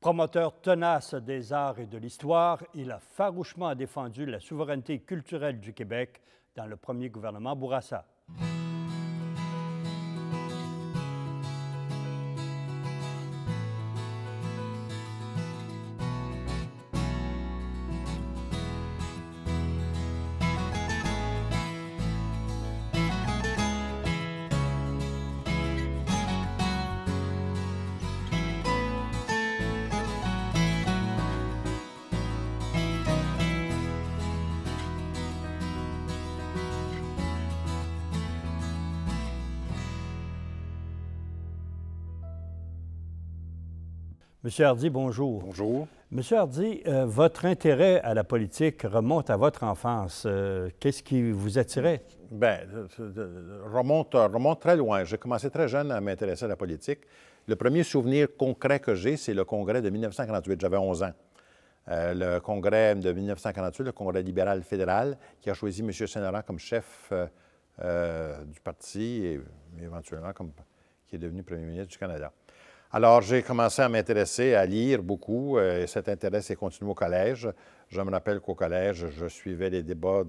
Promoteur tenace des arts et de l'histoire, il a farouchement défendu la souveraineté culturelle du Québec dans le premier gouvernement Bourassa. Monsieur Hardy, bonjour. Bonjour. Monsieur Hardy, euh, votre intérêt à la politique remonte à votre enfance. Euh, qu'est-ce qui vous attirait? Bien, euh, remonte, remonte très loin. J'ai commencé très jeune à m'intéresser à la politique. Le premier souvenir concret que j'ai, c'est le congrès de 1948. J'avais 11 ans. le congrès de 1948, le congrès libéral fédéral, qui a choisi M. saint comme chef du parti et éventuellement comme, qui est devenu premier ministre du Canada. Alors, j'ai commencé à m'intéresser, à lire beaucoup, euh, et cet intérêt s'est continué au collège. Je me rappelle qu'au collège, je suivais les débats,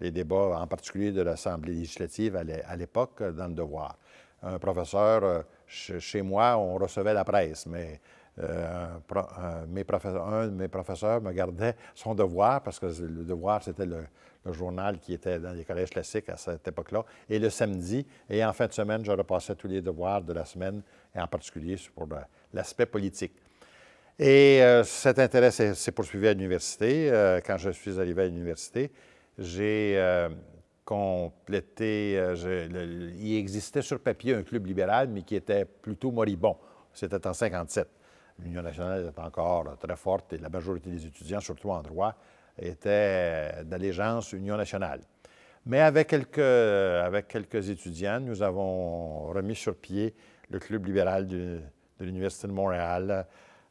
les débats en particulier de l'Assemblée législative à l'époque, euh, dans le devoir. Un professeur, euh, chez moi, on recevait la presse, mais un, de mes professeurs me gardait son devoir, parce que le devoir, c'était le, journal qui était dans les collèges classiques à cette époque-là, et le samedi, et en fin de semaine, je repassais tous les devoirs de la semaine et en particulier pour l'aspect politique. Et euh, cet intérêt s'est poursuivi à l'université. Euh, quand je suis arrivé à l'université, j'ai euh, complété. il existait sur papier un club libéral, mais qui était plutôt moribond. C'était en 57. L'Union nationale était encore très forte et la majorité des étudiants, surtout en droit, étaient d'allégeance Union nationale. Mais avec quelques étudiants, nous avons remis sur pied le Club libéral de l'Université de Montréal.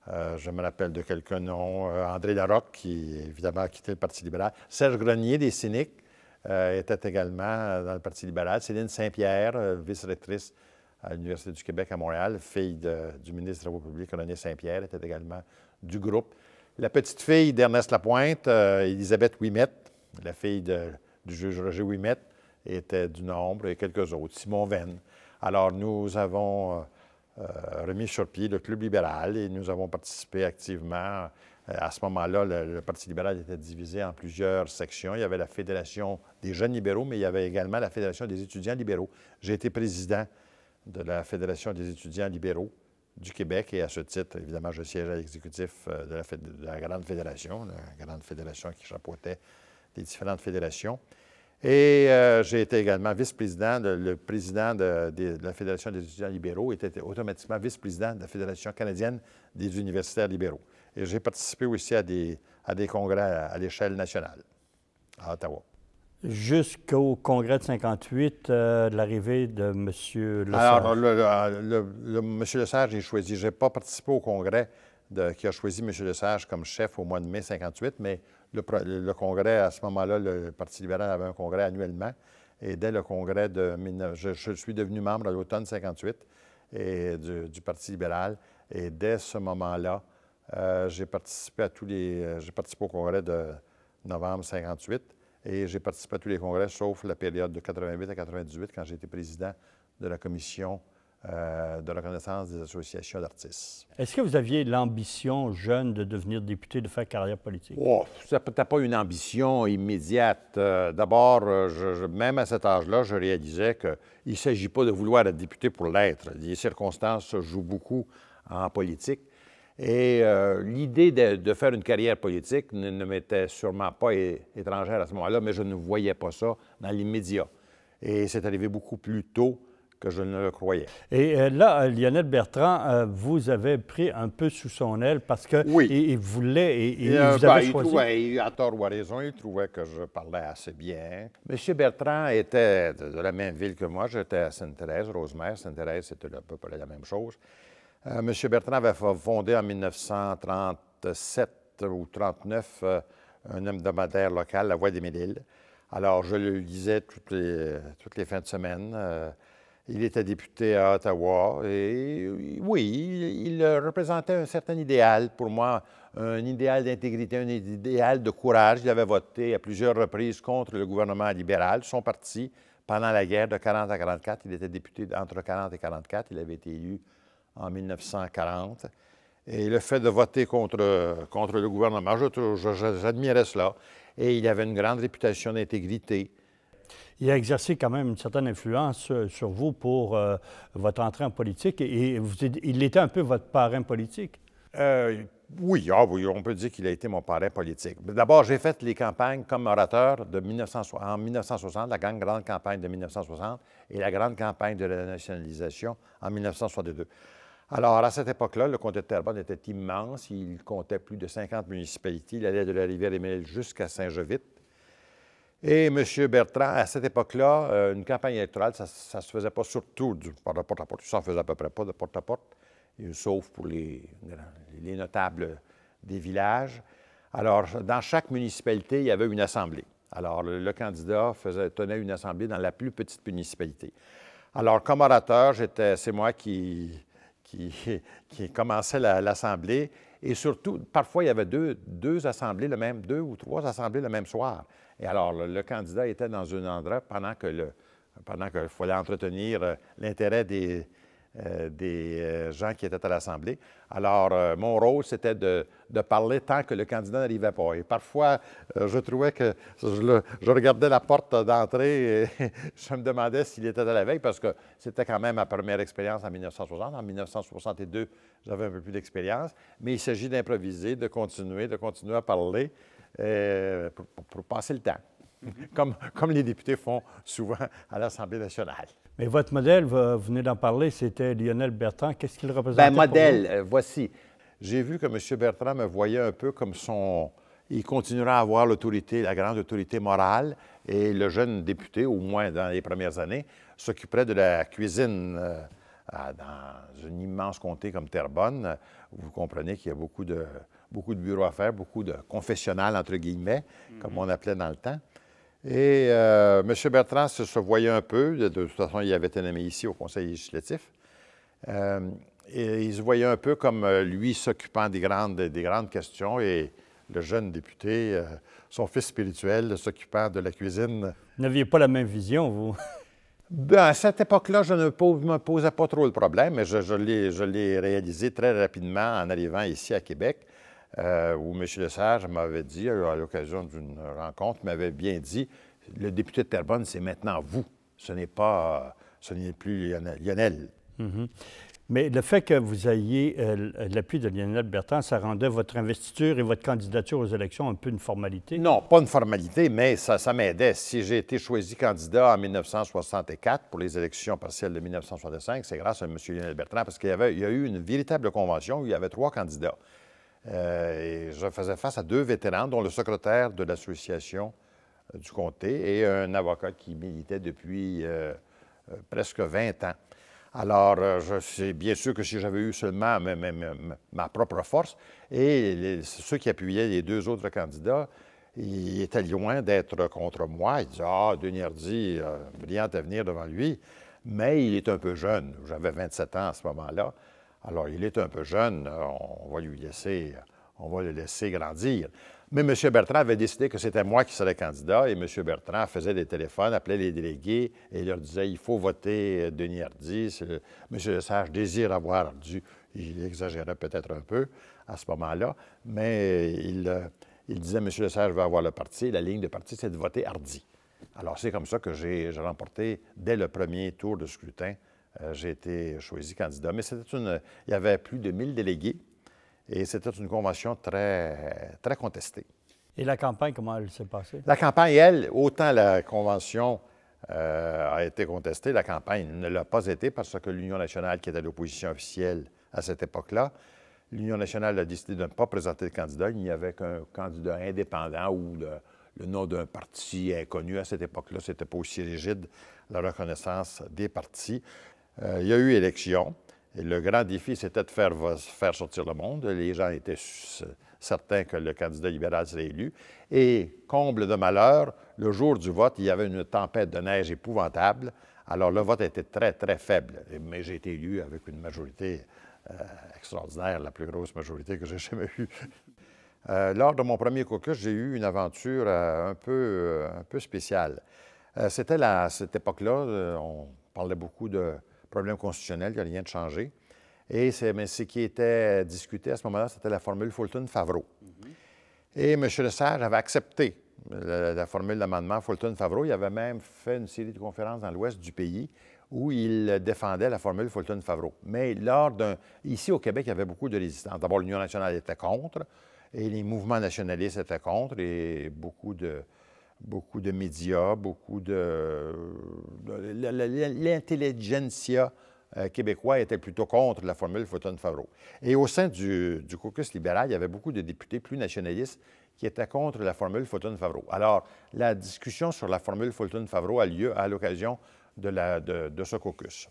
Euh, je me rappelle de quelques noms. Euh, André Larocque, qui évidemment a quitté le Parti libéral. Serge Grenier, des Cyniques, euh, était également dans le Parti libéral. Céline Saint-Pierre, vice-rectrice à l'Université du Québec à Montréal, fille du ministre des Travaux publics, René Saint-Pierre, était également du groupe. La petite fille d'Ernest Lapointe, Elisabeth Wimette, la fille du juge Roger Wimette, était du nombre, et quelques autres. Simon Venn. Alors, nous avons euh, euh, remis sur pied le Club libéral et nous avons participé activement. Euh, à ce moment-là, le, Parti libéral était divisé en plusieurs sections. Il y avait la Fédération des jeunes libéraux, mais il y avait également la Fédération des étudiants libéraux. J'ai été président de la Fédération des étudiants libéraux du Québec et à ce titre, évidemment, je siégeais à l'exécutif de la, de la Grande Fédération, la Grande Fédération qui chapeautait les différentes fédérations. Et euh, j'ai été également vice-président, le, président de, la Fédération des étudiants libéraux était automatiquement vice-président de la Fédération canadienne des universitaires libéraux. Et j'ai participé aussi à des, congrès à, l'échelle nationale, à Ottawa. Jusqu'au congrès de 58, euh, de l'arrivée de M. Lesage. Alors, le, le, le, M. Lesage est choisi. Je n'ai pas participé au congrès de, qui a choisi M. Lesage comme chef au mois de mai 58, mais le, congrès, à ce moment-là, le Parti libéral avait un congrès annuellement. Et dès le congrès de... Je, je suis devenu membre à l'automne 58 et du, Parti libéral. Et dès ce moment-là, euh, j'ai participé à tous les... Euh, j'ai participé au congrès de novembre 58 et j'ai participé à tous les congrès, sauf la période de 88 à 98, quand j'ai été président de la commission euh, de reconnaissance des associations d'artistes. Est-ce que vous aviez l'ambition, jeune, de devenir député, de faire carrière politique? Oh, ça peut pas une ambition immédiate. Euh, d'abord, euh, même à cet âge-là, je réalisais qu'il ne s'agit pas de vouloir être député pour l'être. Les circonstances jouent beaucoup en politique. Et l'idée de, faire une carrière politique ne m'était sûrement pas étrangère à ce moment-là, mais je ne voyais pas ça dans l'immédiat. Et c'est arrivé beaucoup plus tôt que je ne le croyais. Et euh, là, euh, Lionel Bertrand, euh, vous avez pris un peu sous son aile parce que il, voulait et, il, vous avait ben, il Trouvait, à tort ou raison, il trouvait que je parlais assez bien. Monsieur Bertrand était de, la même ville que moi. J'étais à Sainte-Thérèse, Rosemère. Sainte-Thérèse, c'était à peu près la même chose. Monsieur Bertrand avait fondé en 1937 ou 39 un hebdomadaire local, La Voix des mille Alors, je le lisais toutes les, toutes les fins de semaine. Il était député à Ottawa et euh, oui, il, représentait un certain idéal pour moi, un idéal d'intégrité, un idéal de courage. Il avait voté à plusieurs reprises contre le gouvernement libéral, son parti, pendant la guerre de 40 à 44. Il était député entre 40 et 44. Il avait été élu en 1940. Et le fait de voter contre, contre le gouvernement, j'admirais cela. Et il avait une grande réputation d'intégrité. Il a exercé quand même une certaine influence euh, sur vous pour euh, votre entrée en politique et, il était un peu votre parrain politique. Euh, ah oui, on peut dire qu'il a été mon parrain politique. D'abord, j'ai fait les campagnes comme orateur de en 1960, la grande, campagne de 1960 et la grande campagne de la nationalisation en 1962. Alors, à cette époque-là, le comté de Terrebonne était immense. Il comptait plus de 50 municipalités. Il allait de la rivière Émile jusqu'à Saint-Jovite. Et M. Bertrand, à cette époque-là, euh, une campagne électorale, ça ne se faisait pas surtout du porte-à-porte. Ça ne faisait à peu près pas de porte-à-porte, sauf pour les, notables des villages. Alors, dans chaque municipalité, il y avait une assemblée. Alors, le, candidat tenait une assemblée dans la plus petite municipalité. Alors, comme orateur, c'est moi qui, qui, l'Assemblée et surtout, parfois, il y avait deux, deux assemblées le même, deux ou trois assemblées le même soir. Et alors, le, candidat était dans un endroit pendant que le, pendant qu'il fallait entretenir euh, l'intérêt des, euh, des euh, gens qui étaient à l'Assemblée. Alors, euh, mon rôle, c'était de, parler tant que le candidat n'arrivait pas. Et parfois, je trouvais que je, regardais la porte d'entrée et je me demandais s'il était à la veille parce que c'était quand même ma première expérience en 1960. En 1962, j'avais un peu plus d'expérience. Mais il s'agit d'improviser, de continuer, de continuer à parler pour, passer le temps. Mhm. comme, les députés font souvent à l'Assemblée nationale. Mais votre modèle, vous venez d'en parler, c'était Lionel Bertrand. Qu'est-ce qu'il représente Bien, modèle, euh, voici. J'ai vu que M. Bertrand me voyait un peu comme son. Il continuera à avoir l'autorité, la grande autorité morale, et le jeune député, au moins dans les premières années, s'occuperait de la cuisine euh, dans une immense comté comme Terrebonne. Vous comprenez qu'il y a beaucoup de, beaucoup de bureaux à faire, beaucoup de confessionnal, entre guillemets, comme mhm. on appelait dans le temps. Et euh, M. Bertrand se, voyait un peu. De, toute façon, il avait un ami ici au Conseil législatif. Euh, et il se voyait un peu comme euh, lui s'occupant des grandes, des grandes questions et le jeune député, son fils spirituel, s'occupant de la cuisine. Vous n'aviez pas la même vision, vous? Ben, à cette époque-là, je ne me posais pas trop le problème, mais je l'ai réalisé très rapidement en arrivant ici à Québec euh, où M. Lesage m'avait dit, euh, à l'occasion d'une rencontre, m'avait bien dit le député de Terrebonne, c'est maintenant vous. Ce n'est pas, euh, ce n'est plus Lionel. Mhm. Mais le fait que vous ayez euh, l'appui de Lionel Bertrand, ça rendait votre investiture et votre candidature aux élections un peu une formalité? Non, pas une formalité, mais ça, ça m'aidait. Si j'ai été choisi candidat en 1964 pour les élections partielles de 1965, c'est grâce à M. Lionel Bertrand, parce qu'il y, avait, y a eu une véritable convention où il y avait trois candidats. Euh, et je faisais face à deux vétérans, dont le secrétaire de l'association euh, du comté et un avocat qui militait depuis euh, presque 20 ans. Alors, je sais bien sûr que si j'avais eu seulement ma, propre force et ceux qui appuyaient les deux autres candidats, ils étaient loin d'être contre moi. Il disaient « Ah, Denis Hardy, brillant venir devant lui, mais il est un peu jeune. J'avais 27 ans à ce moment-là. Alors, il est un peu jeune, on va lui laisser, on va le laisser grandir. Mais M. Bertrand avait décidé que c'était moi qui serais candidat et M. Bertrand faisait des téléphones, appelait les délégués et leur disait il faut voter euh, Denis Hardy. M. Lesage désire avoir Hardy. Il exagérait peut-être un peu à ce moment-là, mais il, euh, il disait M. Lesage veut avoir le parti. La ligne de parti, c'est de voter Hardy. Alors, c'est comme ça que j'ai remporté dès le premier tour de scrutin euh, j'ai été choisi candidat. Mais c'était une, il y avait plus de 1000 délégués et c'était une convention très, très contestée. Et la campagne, comment elle s'est passée? La campagne, elle, autant la convention euh, a été contestée, la campagne ne l'a pas été parce que l'Union nationale, qui était l'opposition officielle à cette époque-là, l'Union nationale a décidé de ne pas présenter de candidat. Il n'y avait qu'un candidat indépendant ou le, le nom d'un parti inconnu à cette époque-là. Ce n'était pas aussi rigide la reconnaissance des partis. Euh, il y a eu élection. le grand défi, c'était de faire, sortir le monde. Les gens étaient certains que le candidat libéral serait élu. Et comble de malheur, le jour du vote, il y avait une tempête de neige épouvantable. Alors le vote était très, très faible. Mais j'ai été élu avec une majorité euh, extraordinaire, la plus grosse majorité que j'ai jamais eue. Euh, lors de mon premier caucus, j'ai eu une aventure un, peu, un peu spéciale. C'était à cette époque-là, on parlait beaucoup de problème constitutionnel, il n'y a rien de changé. Et mais ce qui était discuté à ce moment-là, c'était la formule Fulton-Favreau. Mm-hmm. Et M. Lesage avait accepté la, la formule d'amendement Fulton-Favreau. Il avait même fait une série de conférences dans l'ouest du pays où il défendait la formule Fulton-Favreau. Mais lors d'un... Ici, au Québec, il y avait beaucoup de résistance. D'abord, l'Union nationale était contre, et les mouvements nationalistes étaient contre, et beaucoup de, beaucoup de médias, beaucoup de... L'intelligentsia euh, québécois était plutôt contre la formule fulton favreau Et au sein du, caucus libéral, il y avait beaucoup de députés plus nationalistes qui étaient contre la formule fulton favreau Alors, la discussion sur la formule fulton favreau a lieu à l'occasion de, ce caucus.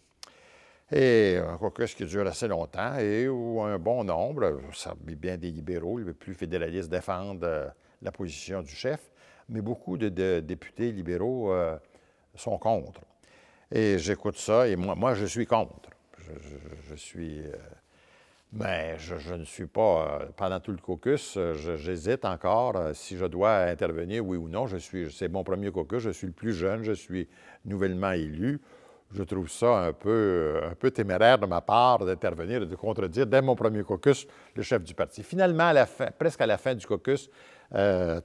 Et un caucus qui dure assez longtemps et où un bon nombre, ça bien des libéraux, les plus fédéralistes défendent euh, la position du chef, mais beaucoup de, députés libéraux euh, sont contre. Et j'écoute ça, et moi, moi, je suis contre. Je, suis... Euh, mais je, ne suis pas... Euh, pendant tout le caucus, j'hésite encore si je dois intervenir, oui ou non. Je suis, c'est mon premier caucus, je suis le plus jeune, je suis nouvellement élu. Je trouve ça un peu, un peu téméraire de ma part d'intervenir et de contredire dès mon premier caucus le chef du parti. Finalement, la presque à la fin du caucus,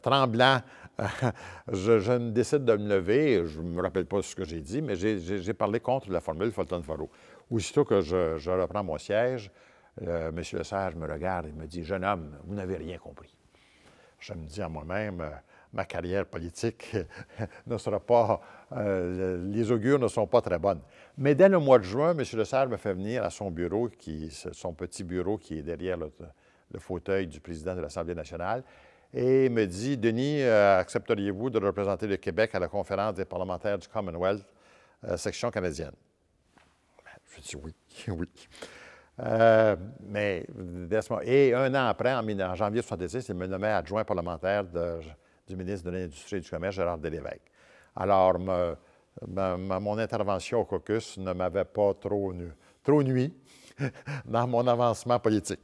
Tremblant je, je, décide de me lever, je ne me rappelle pas ce que j'ai dit, mais j'ai parlé contre la formule fulton faro Aussitôt que je, reprends mon siège, M. Le Sage me regarde et me dit Jeune homme, vous n'avez rien compris. Je me dis à moi-même euh, Ma carrière politique ne sera pas. Euh, les augures ne sont pas très bonnes. Mais dès le mois de juin, M. Le Sage me fait venir à son bureau, qui, son petit bureau qui est derrière le fauteuil du président de l'Assemblée nationale, et me dit Denis, euh, accepteriez-vous de représenter le Québec à la conférence des parlementaires du Commonwealth, euh, section canadienne ben, Je dis oui, oui. Euh, mais, et un an après, en, janvier 1976, il me nommait adjoint parlementaire du ministre de l'Industrie et du Commerce, Gérard Delévesque. Alors, mon intervention au caucus ne m'avait pas trop, trop nuit dans mon avancement politique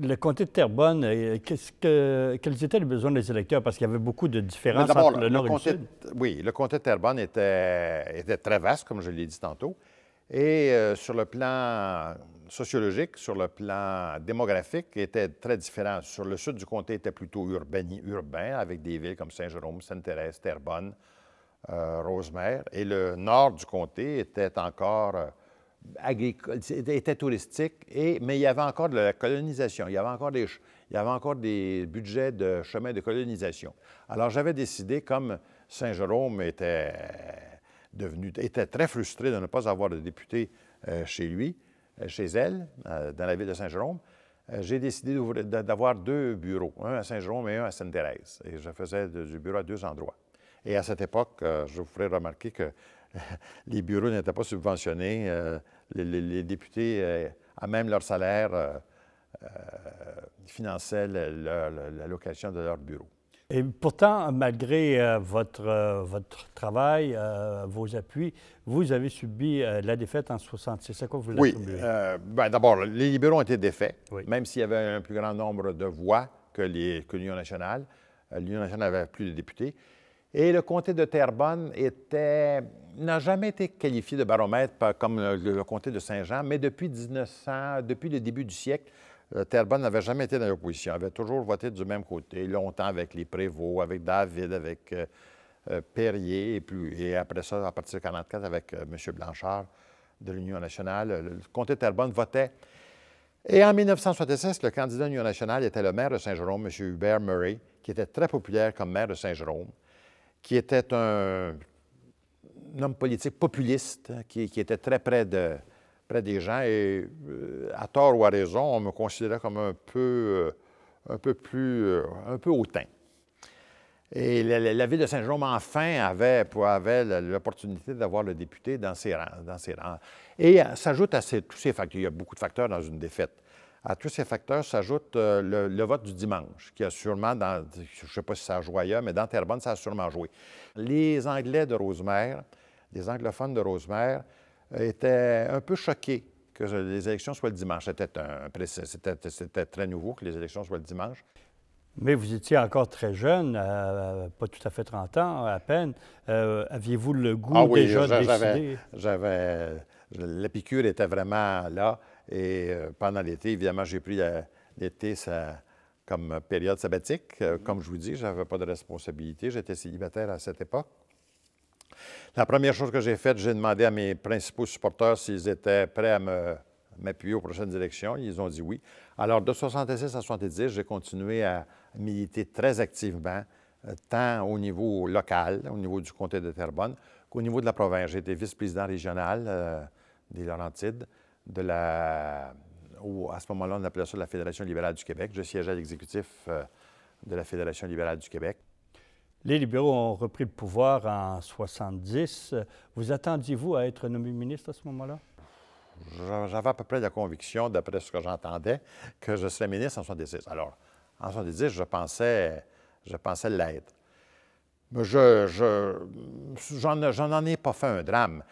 le comté de Terrebonne, quels étaient les besoins des électeurs? Parce qu'il y avait beaucoup de différences entre le, nord et le sud. Oui, le comté de Terrebonne était, très vaste, comme je l'ai dit tantôt. Et euh, sur le plan sociologique, sur le plan démographique, était très différent. Sur le sud du comté, était plutôt urbain, avec des villes comme Saint-Jérôme, Sainte-Thérèse, Terrebonne, euh, Rosemère. Et le nord du comté était encore euh, agricole, était touristique, et, mais il y avait encore de la colonisation, il y avait encore des, il y avait encore des budgets de chemin de colonisation. Alors j'avais décidé, comme Saint-Jérôme était devenu, était très frustré de ne pas avoir de député euh, chez lui, euh, chez elle, euh, dans la ville de Saint-Jérôme, j'ai décidé d'avoir deux bureaux, un à Saint-Jérôme et un à Sainte-Thérèse. Et je faisais du bureau à deux endroits. Et à cette époque, je vous ferai remarquer que les bureaux n'étaient pas subventionnés. Euh, les, députés, euh, à même leur salaire, euh, finançaient la, location de leur bureau. Et pourtant, malgré votre, travail, vos appuis, vous avez subi la défaite en 60. C'est ça quoi vous Oui. Ben, d'abord, les libéraux ont été défaits, même s'il y avait un plus grand nombre de voix que l'Union nationale. L'Union nationale avait plus de députés. Et le comté de Terrebonne était n'a jamais été qualifié de baromètre comme le, comté de Saint-Jean, mais depuis 1900, depuis le début du siècle, euh, Terrebonne n'avait jamais été dans l'opposition, avait toujours voté du même côté, longtemps avec les prévôts, avec David, avec euh, euh, Perrier, et, plus, et après ça, à partir de 1944, avec M. Blanchard de l'Union nationale. Le, comté de Terrebonne votait. Et en 1976, le candidat de l'Union nationale était le maire de Saint-Jérôme, M. Hubert Murray, qui était très populaire comme maire de Saint-Jérôme qui était un, homme politique populiste, hein, qui, était très près, de, près des gens. Et euh, à tort ou à raison, on me considérait comme un peu, euh, un peu plus, euh, un peu hautain. Et la, ville de saint jean enfin, avait, avait l'opportunité d'avoir le député dans ses rangs. Dans ses rangs. Et s'ajoute à ces, tous ces facteurs, il y a beaucoup de facteurs dans une défaite. À tous ces facteurs s'ajoute euh, le, vote du dimanche, qui a sûrement, dans, je ne sais pas si ça a joué mais dans Terrebonne, ça a sûrement joué. Les Anglais de Rosemère, les anglophones de Rosemère, euh, étaient un peu choqués que les élections soient le dimanche. C'était très nouveau que les élections soient le dimanche. Mais vous étiez encore très jeune, pas tout à fait 30 ans à peine. Euh, aviez-vous le goût ah déjà de décider? J'avais... La piqûre était vraiment là. Et euh, pendant l'été, évidemment, j'ai pris l'été comme période sabbatique. Euh, comme je vous dis, je n'avais pas de responsabilité. J'étais célibataire à cette époque. La première chose que j'ai faite, j'ai demandé à mes principaux supporters s'ils étaient prêts à m'appuyer aux prochaines élections. Ils ont dit oui. Alors, de 66 à 70, j'ai continué à militer très activement, euh, tant au niveau local, au niveau du comté de Terrebonne, qu'au niveau de la province. J'ai été vice-président régional des Laurentides de la. à ce moment-là, on appelait ça la Fédération libérale du Québec. Je siégeais à l'exécutif euh, de la Fédération libérale du Québec. Les libéraux ont repris le pouvoir en 70. Vous attendiez-vous à être nommé ministre à ce moment-là? J'avais à peu près la conviction, d'après ce que j'entendais, que je serais ministre en 76. Alors, en 70, je pensais, je pensais l'être. Mais je, j'en, ai pas fait un drame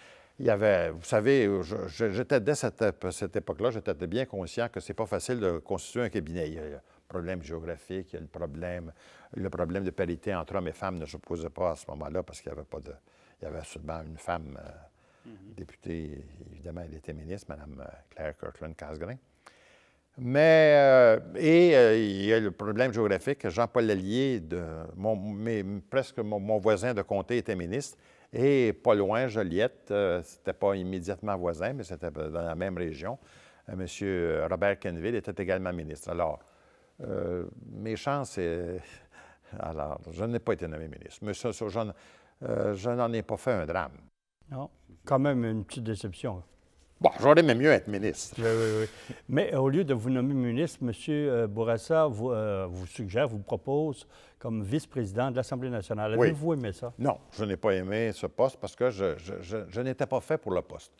il y avait, vous savez, j'étais dès euh, cette, époque-là, j'étais bien conscient que c'est pas facile de constituer un cabinet. Il y a le problème géographique, il y a le problème, le problème de parité entre hommes et femmes ne se posait pas à ce moment-là parce qu'il n'y avait pas de, il y avait seulement une femme euh, mhm. députée, évidemment, elle était ministre, Mme euh, Claire Kirkland Casgrain. Mais, et il y a le problème géographique. Jean-Paul Lallier, de, mon, presque mon, voisin de comté, était ministre. Et pas loin, Joliette, euh, c'était pas immédiatement voisin, mais c'était dans la même région. Euh, monsieur Robert Kenville était également ministre. Alors, euh, mes chances, alors, je n'ai pas été nommé ministre. Mais ça, je n'en ai pas fait un drame. Non, quand même une petite déception. Bon, j'aurais même mieux être ministre. Oui, oui, oui. Mais au lieu de vous nommer ministre, M. Bourassa vous, euh, vous suggère, vous propose comme vice-président de l'Assemblée nationale. Avez-vous aimé ça? Non, je n'ai pas aimé ce poste parce que je, n'étais pas fait pour le poste.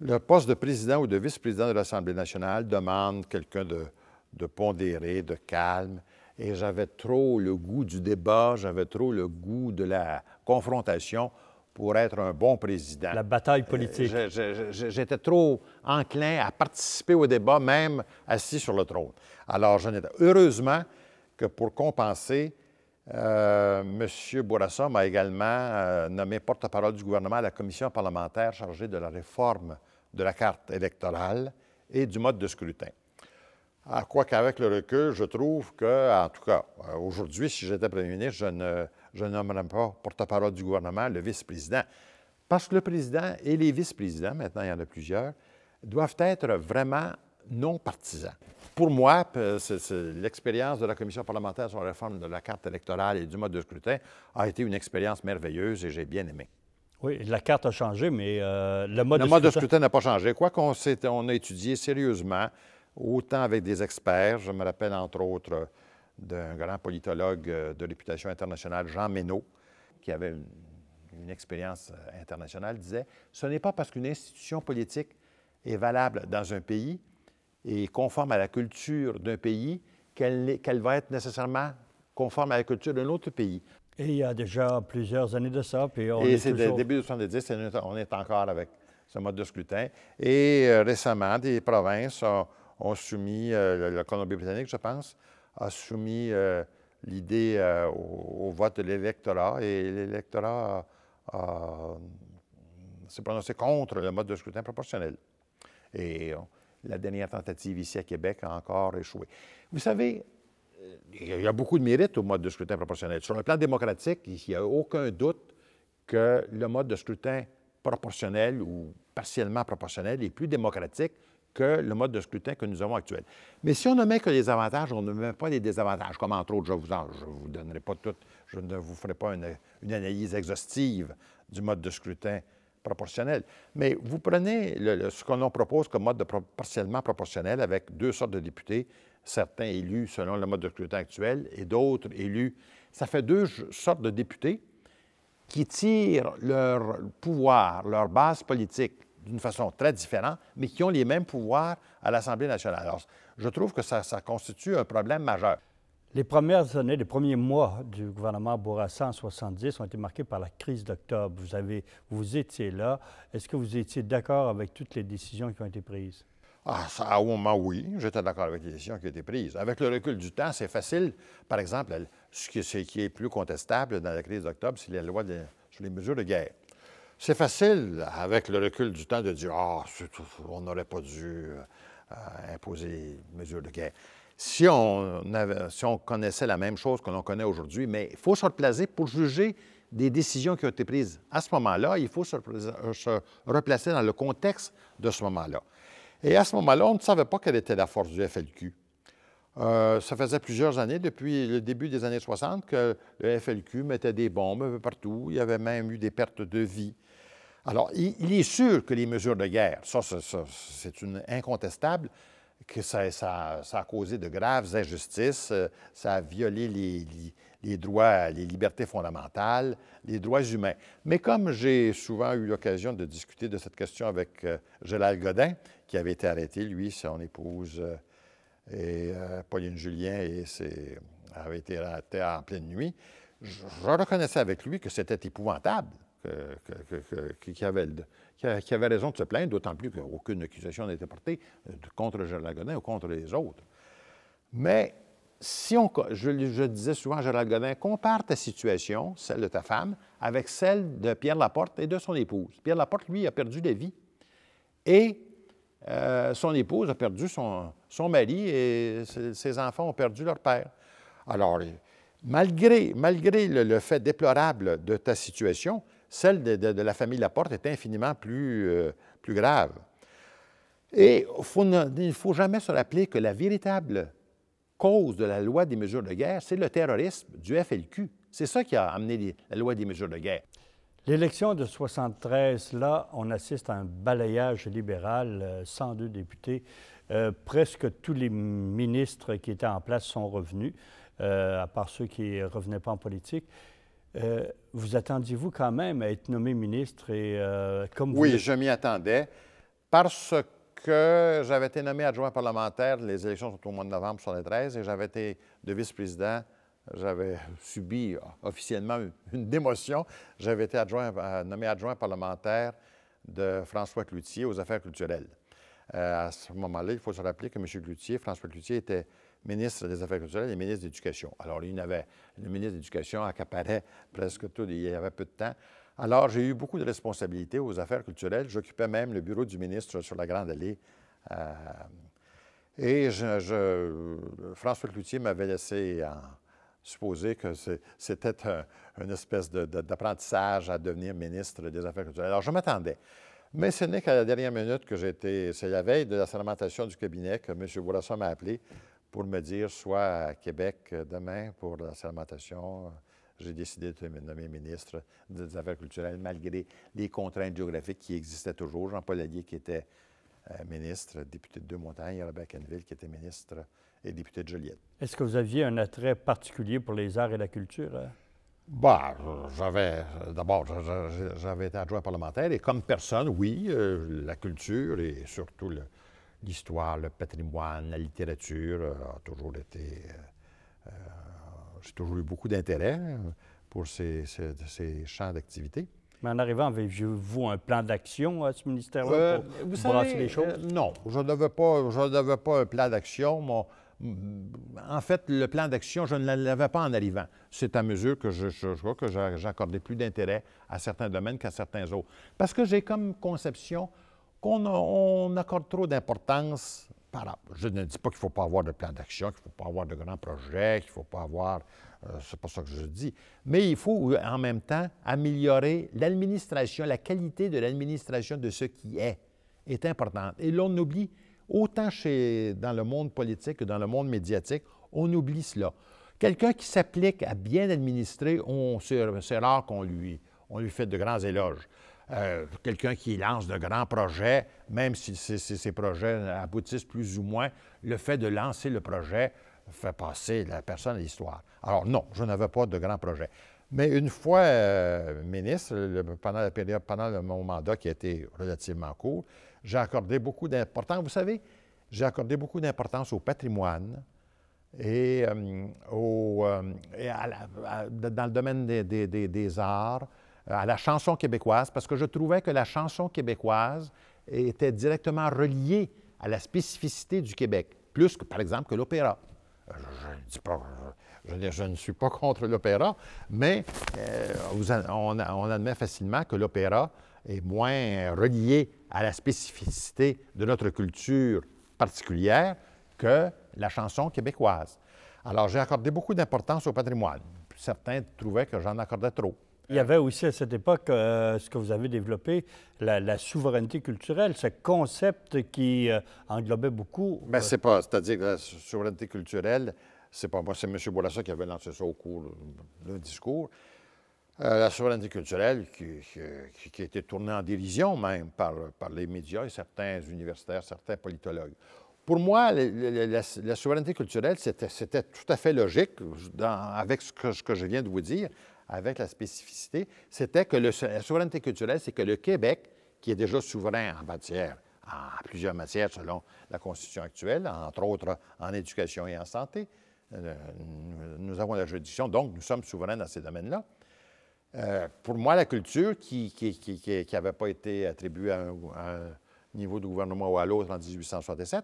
Le poste de président ou de vice-président de l'Assemblée nationale demande quelqu'un de, de pondéré, de calme, et j'avais trop le goût du débat, j'avais trop le goût de la confrontation pour être un bon président. La bataille politique. Euh, j'étais trop enclin à participer au débat, même assis sur le trône. Alors, je heureusement que pour compenser, euh, M. Bourassa m'a également euh, nommé porte-parole du gouvernement à la commission parlementaire chargée de la réforme de la carte électorale et du mode de scrutin. quoi qu'avec le recul, je trouve que, en tout cas, aujourd'hui, si j'étais premier ministre, je ne je nommerai pas porte-parole du gouvernement le vice-président. Parce que le président et les vice-présidents, maintenant il y en a plusieurs, doivent être vraiment non partisans. Pour moi, l'expérience de la commission parlementaire sur la réforme de la carte électorale et du mode de scrutin a été une expérience merveilleuse et j'ai bien aimé. Oui, la carte a changé, mais euh, le mode le de mode scrutin... de scrutin n'a pas changé. Quoi qu'on on a étudié sérieusement, autant avec des experts, je me rappelle entre autres d'un grand politologue euh, de réputation internationale, Jean Ménot, qui avait une, expérience euh, internationale, disait Ce n'est pas parce qu'une institution politique est valable dans un pays et conforme à la culture d'un pays qu'elle va être nécessairement conforme à la culture d'un autre pays. Et il y a déjà plusieurs années de ça. Puis on et c'est toujours... début de 70, on est encore avec ce mode de scrutin. Et euh, récemment, des provinces ont, soumis, la Colombie-Britannique, je pense, a soumis euh, l'idée euh, au, vote de l'électorat et l'électorat s'est prononcé contre le mode de scrutin proportionnel. Et euh, la dernière tentative ici à Québec a encore échoué. Vous savez, il y a beaucoup de mérite au mode de scrutin proportionnel. Sur le plan démocratique, il n'y a aucun doute que le mode de scrutin proportionnel ou partiellement proportionnel est plus démocratique que le mode de scrutin que nous avons actuel. Mais si on ne met que les avantages, on ne met pas les désavantages, comme entre autres, je vous en, je vous donnerai pas tout, je ne vous ferai pas une, analyse exhaustive du mode de scrutin proportionnel. Mais vous prenez le, ce qu'on propose comme mode de partiellement proportionnel avec deux sortes de députés, certains élus selon le mode de scrutin actuel et d'autres élus. Ça fait deux sortes de députés qui tirent leur pouvoir, leur base politique d'une façon très différente, mais qui ont les mêmes pouvoirs à l'Assemblée nationale. Alors, je trouve que ça, constitue un problème majeur. Les premières années, les premiers mois du gouvernement Bourassa en 70 ont été marqués par la crise d'octobre. Vous, vous étiez là. Est-ce que vous étiez d'accord avec toutes les décisions qui ont été prises? À ah, un moment, oui, j'étais d'accord avec les décisions qui ont été prises. Avec le recul du temps, c'est facile. Par exemple, ce qui, est plus contestable dans la crise d'octobre, c'est la loi sur les mesures de guerre. C'est facile, avec le recul du temps, de dire Ah, on n'aurait pas dû euh, imposer une mesure de guerre. Si on, connaissait la même chose que l'on connaît aujourd'hui, mais il faut se replacer pour juger des décisions qui ont été prises à ce moment-là. Il faut se, replacer euh, dans le contexte de ce moment-là. Et à ce moment-là, on ne savait pas quelle était la force du FLQ. Euh, ça faisait plusieurs années, depuis le début des années 60, que le FLQ mettait des bombes partout. Il y avait même eu des pertes de vie. Alors, il, est sûr que les mesures de guerre, ça, c'est une incontestable, que ça, a causé de graves injustices, euh, ça a violé les, droits, les libertés fondamentales, les droits humains. Mais comme j'ai souvent eu l'occasion de discuter de cette question avec euh, Gérald Godin, qui avait été arrêté, lui, son épouse euh, et Pauline Julien, et c'est avait été arrêté en pleine nuit, je reconnaissais avec lui que c'était épouvantable qui, avait, raison de se plaindre, d'autant plus qu'aucune accusation été portée euh, contre Gérald Godin ou contre les autres. Mais si on, je, disais souvent à Gérald Godin, compare ta situation, celle de ta femme, avec celle de Pierre Laporte et de son épouse. Pierre Laporte, lui, a perdu la vie. Et euh, son épouse a perdu son, mari et ses, enfants ont perdu leur père. Alors, malgré, malgré le fait déplorable de ta situation, celle de, la famille Laporte est infiniment plus, euh, plus grave. Et il ne faut jamais se rappeler que la véritable cause de la loi des mesures de guerre, c'est le terrorisme du FLQ. C'est ça qui a amené la loi des mesures de guerre. L'élection de 73, là, on assiste à un balayage libéral, 102 euh, députés. Euh, presque tous les ministres qui étaient en place sont revenus, à part ceux qui ne revenaient pas en politique. Euh, vous attendiez-vous quand même à être nommé ministre et euh, comme vous Oui, je m'y attendais parce que j'avais été nommé adjoint parlementaire. Les élections sont au mois de novembre 13 et j'avais été de vice-président. J'avais subi euh, officiellement une démotion. J'avais été adjoint, nommé adjoint parlementaire de François Cloutier aux affaires culturelles. à ce moment-là, il faut se rappeler que M. Cloutier, François Cloutier, était ministre des Affaires culturelles et ministre de l'Éducation. Alors, il y avait, le ministre de l'Éducation accaparait presque tout, il y avait peu de temps. Alors, j'ai eu beaucoup de responsabilités aux affaires culturelles. J'occupais même le bureau du ministre sur la Grande Allée. Euh, et je, François Cloutier m'avait laissé supposer que c'était une espèce d'apprentissage à devenir ministre des Affaires culturelles. Alors, je m'attendais. Mais ce n'est qu'à la dernière minute que j'étais, c'est la veille de la sermentation du cabinet que M. Bourassa m'a appelé pour me dire, soit à Québec euh, demain pour la sermentation, euh, j'ai décidé de me nommer ministre des Affaires culturelles, malgré les contraintes géographiques qui existaient toujours. Jean-Paul Allier, qui était euh, ministre, député de Deux-Montagnes, Robert Canville, qui était ministre et député de Joliette. Est-ce que vous aviez un attrait particulier pour les arts et la culture? Bah, j'avais d'abord j'avais été adjoint parlementaire et comme personne, oui, la culture et surtout le, l'histoire, le patrimoine, la littérature euh, a toujours été. Euh, euh, j'ai toujours eu beaucoup d'intérêt pour ces, champs d'activité. Mais en arrivant, avez vous un plan d'action à ce ministère-là pour vous brasser les choses? non, je n'avais pas, pas un plan d'action. En fait, le plan d'action, je ne l'avais pas en arrivant. C'est à mesure que je, je vois que j'accordais plus d'intérêt à certains domaines qu'à certains autres. Parce que j'ai comme conception qu'on on accorde trop d'importance Je ne dis pas qu'il ne faut pas avoir de plan d'action, qu'il ne faut pas avoir de grands projets, qu'il ne faut pas avoir. Euh, c'est pas ça que je dis. Mais il faut euh, en même temps améliorer l'administration, la qualité de l'administration de ce qui est, est importante. Et l'on oublie, autant chez, dans le monde politique que dans le monde médiatique, on oublie cela. Quelqu'un qui s'applique à bien administrer, c'est rare qu'on lui, on lui fait de grands éloges. Euh, quelqu'un qui lance de grands projets, même si ces projets aboutissent plus ou moins, le fait de lancer le projet fait passer la personne à l'histoire. Alors non, je n'avais pas de grands projets. Mais une fois euh, ministre, pendant le, mon mandat qui a été relativement court, j'ai accordé beaucoup d'importance. Vous savez, j'ai accordé beaucoup d'importance au patrimoine et, euh, au, dans le domaine des arts, euh, à la chanson québécoise parce que je trouvais que la chanson québécoise était directement reliée à la spécificité du Québec, plus que, par exemple, que l'opéra. Euh, je, ne suis pas contre l'opéra, mais euh, on, on, admet facilement que l'opéra est moins relié à la spécificité de notre culture particulière que la chanson québécoise. Alors, j'ai accordé beaucoup d'importance au patrimoine. Certains trouvaient que j'en accordais trop. Il y avait aussi à cette époque euh, ce que vous avez développé, la, souveraineté culturelle, ce concept qui euh, englobait beaucoup. Mais euh, ben, c'est pas, c'est-à-dire que la souveraineté culturelle, c'est pas moi, c'est M. Bourassa qui avait lancé ça au cours du discours. la souveraineté culturelle qui, a été tournée en dérision même par, les médias et certains universitaires, certains politologues. Pour moi, la, souveraineté culturelle, c'était tout à fait logique avec ce que, je viens de vous dire, avec la spécificité, c'était que le, la souveraineté culturelle, c'est que le Québec, qui est déjà souverain en matière, en plusieurs matières selon la Constitution actuelle, entre autres en éducation et en santé, euh, nous avons la juridiction, donc nous sommes souverains dans ces domaines-là. Euh, pour moi, la culture, qui n'avait pas été attribuée à un, niveau de gouvernement ou à l'autre en 1867,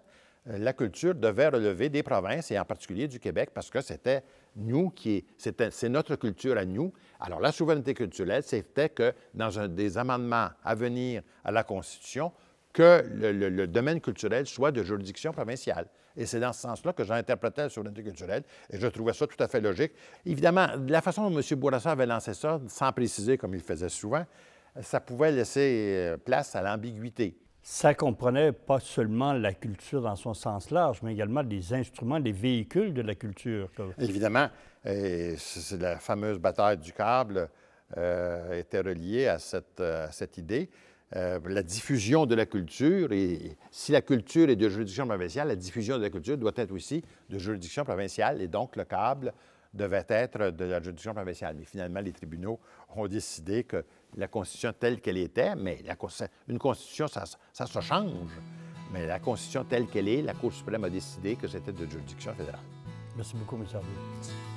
euh, la culture devait relever des provinces et en particulier du Québec parce que c'était nous, qui c'est notre culture à nous. Alors, la souveraineté culturelle, c'était que dans un des amendements à venir à la Constitution, que le, domaine culturel soit de juridiction provinciale. Et c'est dans ce sens-là que j'interprétais la souveraineté culturelle, et je trouvais ça tout à fait logique. Évidemment, la façon dont M. Bourassa avait lancé ça, sans préciser comme il faisait souvent, ça pouvait laisser euh, place à l'ambiguïté ça comprenait pas seulement la culture dans son sens large, mais également les instruments, les véhicules de la culture. Évidemment, la fameuse bataille du câble euh, était reliée à cette, euh, idée. Euh, la diffusion de la culture, et si la culture est de juridiction provinciale, la diffusion de la culture doit être aussi de juridiction provinciale, et donc le câble devait être de la juridiction provinciale. Mais finalement, les tribunaux ont décidé que la Constitution telle qu'elle était, mais une Constitution, ça, se change. Mais la Constitution telle qu'elle est, la Cour suprême a décidé que c'était de juridiction fédérale. Merci beaucoup, M. Arnaud.